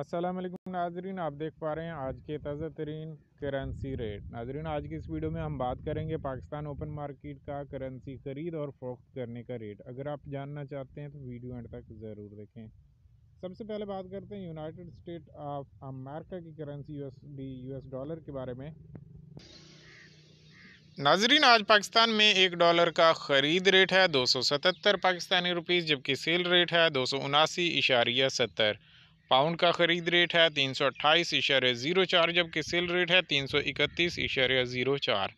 असलम नाजरीन आप देख पा रहे हैं आज के ताज़ा तरीन करेंसी रेट नाजरीन आज की इस वीडियो में हम बात करेंगे पाकिस्तान ओपन मार्केट का करेंसी ख़रीद और फ़रोख्त करने का रेट अगर आप जानना चाहते हैं तो वीडियो एंड तक ज़रूर देखें सबसे पहले बात करते हैं यूनाइटेड स्टेट ऑफ अमेरिका की करेंसी यूएसडी यूएस डॉलर के बारे में नाजरीन आज पाकिस्तान में एक डॉलर का ख़रीद रेट है दो सौ पाकिस्तानी रुपीज़ जबकि सेल रेट है दो सौ उनासी इशारिया सत्तर पाउंड का खरीद रेट है तीन सौ अट्ठाईस इशारे ज़ीरो चार जबकि सेल रेट है तीन सौ इकतीस इशारे ज़ीरो चार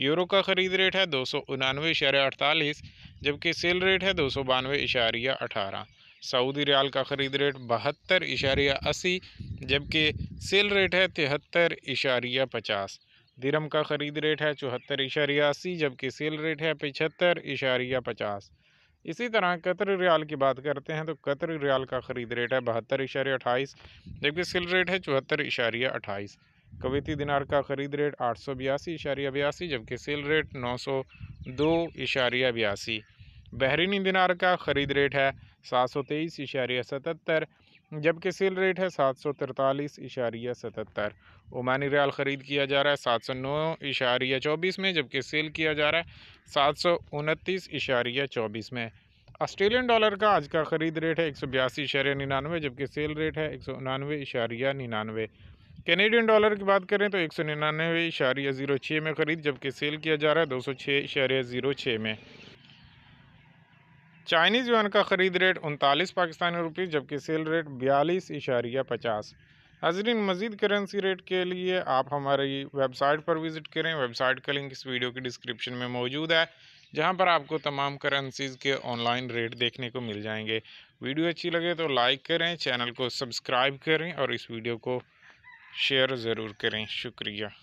यूरो का खरीद रेट है दो सौ उनानवे इशारे अड़तालीस जबकि सेल रेट है दो सौ बानवे इशारिया अठारह सऊदी रियाल का खरीद रेट बहत्तर इशारिया अस्सी जबकि सेल रेट है तिहत्तर इशारिया पचास दिरम का खरीद रेट है चौहत्तर इशारिया अस्सी जबकि सेल रेट है पचहत्तर इशारिया पचास इसी तरह कतर रियाल की बात करते हैं तो कतर रियाल का ख़रीद रेट है बहत्तर इशारे अट्ठाईस जबकि सेल रेट है चौहत्तर इशारिया अट्ठाईस कवेती दिनार का ख़रीद रेट आठ सौ बयासी इशारिया बयासी जबकि सेल रेट नौ सौ दो इशारिया बयासी बहरीनी दिनार का ख़रीद रेट है सात सौ तेईस इशारिया सतहत्तर जबकि सेल रेट है सात सौ तिरतालीस इशारिया सतहत्तर ओमानी रियाल ख़रीद किया जा रहा है सात सौ नौ इशारिया चौबीस में जबकि सेल किया जा रहा है सात सौ उनतीस इशारिया चौबीस में ऑस्ट्रेलियन डॉलर का आज का ख़रीद रेट है एक सौ बयासी इशारिया निन्यानवे जबकि सेल रेट है एक सौ उनानवे इशारिया निन्यानवे कैनेडियन डॉलर की बात करें तो एक सौ निन्यानवे इशारिया ज़ीरो छः में ख़रीद जबकि सेल किया जा रहा है दो सौ छः इशारिया ज़ीरो छः में चाइनीज़ यून का ख़रीद रेट उनतालीस पाकिस्तानी रुपये जबकि सेल रेट बयालीस इशारिया पचास हजरीन मजीद करेंसी रेट के लिए आप हमारी वेबसाइट पर विज़िट करें वेबसाइट का लिंक इस वीडियो के डिस्क्रिप्शन में मौजूद है जहां पर आपको तमाम करेंसीज़ के ऑनलाइन रेट देखने को मिल जाएंगे वीडियो अच्छी लगे तो लाइक करें चैनल को सब्सक्राइब करें और इस वीडियो को शेयर ज़रूर करें शुक्रिया